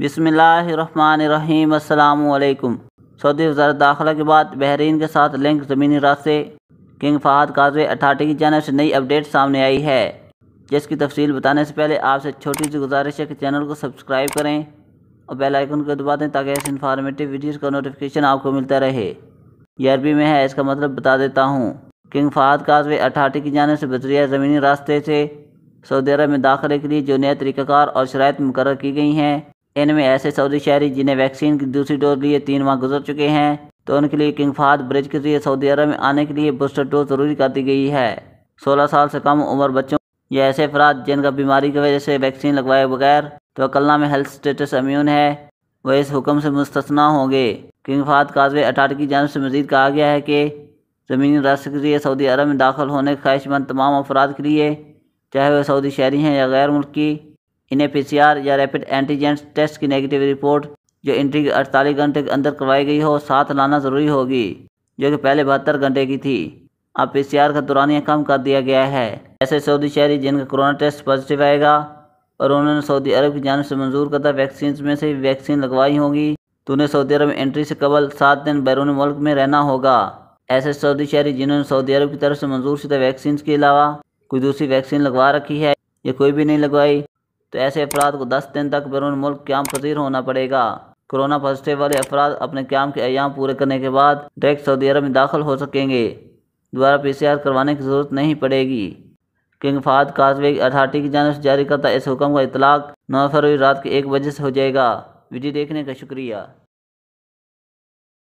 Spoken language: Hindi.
बसमीम् अल्लाम सऊदी वजारत दाखिला के बाद बहरीन के साथ लिंक ज़मीनी रास्ते किंग फ़हद काजवे अठाटी की जानब से नई अपडेट सामने आई है जिसकी तफसील बताने से पहले आपसे छोटी सी गुजारिश है कि चैनल को सब्सक्राइब करें और बेल आइकन को दबा दें ताकि ऐसे इन्फॉर्मेटिव वीडियोज़ का नोटिफिकेशन आपको मिलता रहे ये अरबी में है इसका मतलब बता देता हूँ किंग फ़हद काजवे अठाटी की जानब से बजरिया ज़मीनी रास्ते से सऊदी अरब में दाखिले के लिए जो नया तरीक़ाकार और शरात मुकर की गई हैं इनमें ऐसे सऊदी शहरी जिन्हें वैक्सीन की दूसरी डोज लिए तीन माह गुजर चुके हैं तो उनके लिए किंग फाद ब्रिज के जरिए सऊदी अरब में आने के लिए बूस्टर डोज जरूरी कर दी गई है सोलह साल से कम उम्र बच्चों या ऐसे अफराद जिनका बीमारी की वजह से वैक्सीन लगवाए बगैर तो में हेल्थ स्टेटस अम्यून है वह इस हुक्म से मुस्तना होंगे किंग फाद काजवे अठार की जानब से मजीद कहा गया है कि ज़मीनी रास्ते के जरिए सऊदी अरब में दाखिल होने के ख्वाहिशमंद तमाम अफराद के लिए चाहे वह सऊदी शहरी हैं या गैर मुल्की इन्हें पीसीआर या रैपिड एंटीजन टेस्ट की नेगेटिव रिपोर्ट जो एंट्री के अड़तालीस घंटे के अंदर करवाई गई हो साथ लाना ज़रूरी होगी जो कि पहले बहत्तर घंटे की थी अब पीसीआर का दुरानिया कम कर दिया गया है ऐसे सऊदी शहरी जिनका कोरोना टेस्ट पॉजिटिव आएगा और उन्होंने सऊदी अरब की जानब से मंजूर करता वैक्सीन में से वैक्सीन लगवाई होगी तो उन्हें सऊदी अरब में एंट्री से कबल सात दिन बैरून मुल्क में रहना होगा ऐसे सऊदी शहरी जिन्होंने सऊदी अरब की तरफ से मंजूर शुदा वैक्सीन के अलावा कोई दूसरी वैक्सीन लगवा रखी है या कोई भी नहीं लगवाई तो ऐसे अफराद को दस दिन तक बैरून मुल्क क्याम पजीर होना पड़ेगा कोरोना पॉजिटिव वाले अफराद अपने क्याम के अयाम पूरे करने के बाद डायरेक्ट सऊदी अरब में दाखिल हो सकेंगे दोबारा पी सी आर करवाने की ज़रूरत नहीं पड़ेगी किंग फाद काजवे अथार्टी की जानव से जारी करता इस हुक्म का इतलाक नौ फरवरी रात के एक बजे से हो जाएगा वीडियो देखने का शुक्रिया